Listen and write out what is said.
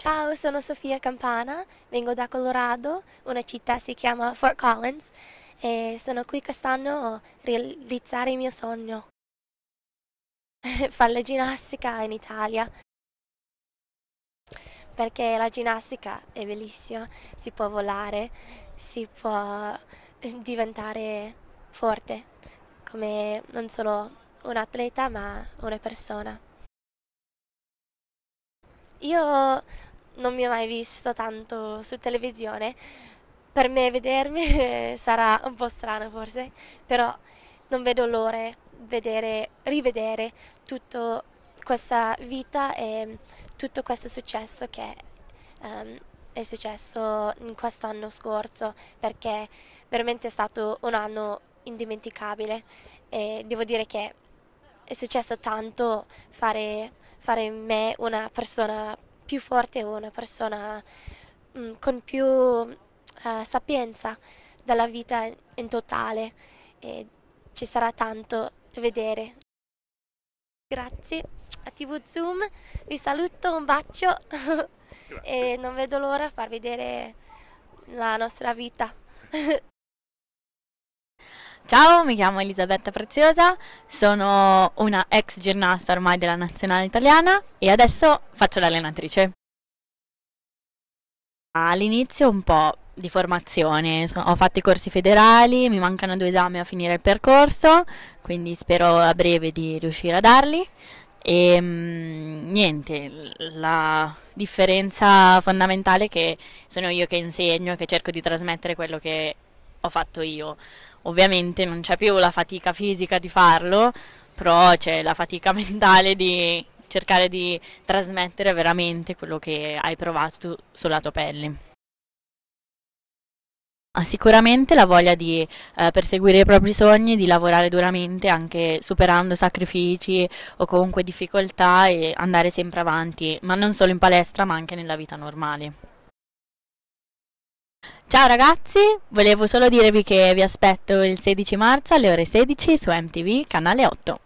Ciao, sono Sofia Campana, vengo da Colorado, una città si chiama Fort Collins e sono qui quest'anno a realizzare il mio sogno. Fare la ginnastica in Italia. Perché la ginnastica è bellissima, si può volare, si può diventare forte, come non solo un atleta ma una persona. Io non mi ha mai visto tanto su televisione, per me vedermi sarà un po' strano forse, però non vedo l'ora vedere, rivedere tutta questa vita e tutto questo successo che um, è successo in quest'anno scorso, perché veramente è stato un anno indimenticabile e devo dire che è successo tanto fare, fare me una persona più forte o una persona mh, mm, con più uh, sapienza dalla vita in totale e ci sarà tanto da vedere. Grazie a TV Zoom, vi saluto, un bacio e non vedo l'ora di far vedere la nostra vita. Ciao, mi chiamo Elisabetta Preziosa, sono una ex ginnasta ormai della nazionale italiana e adesso faccio l'allenatrice. All'inizio un po' di formazione, ho fatto i corsi federali, mi mancano due esami a finire il percorso, quindi spero a breve di riuscire a darli. E ehm, niente, la differenza fondamentale è che sono io che insegno, che cerco di trasmettere quello che ho fatto io. Ovviamente non c'è più la fatica fisica di farlo, però c'è la fatica mentale di cercare di trasmettere veramente quello che hai provato sulla tua pelle. sicuramente la voglia di eh, perseguire i propri sogni, di lavorare duramente anche superando sacrifici o comunque difficoltà e andare sempre avanti, ma non solo in palestra ma anche nella vita normale. Ciao ragazzi, volevo solo dirvi che vi aspetto il 16 marzo alle ore 16 su MTV, canale 8.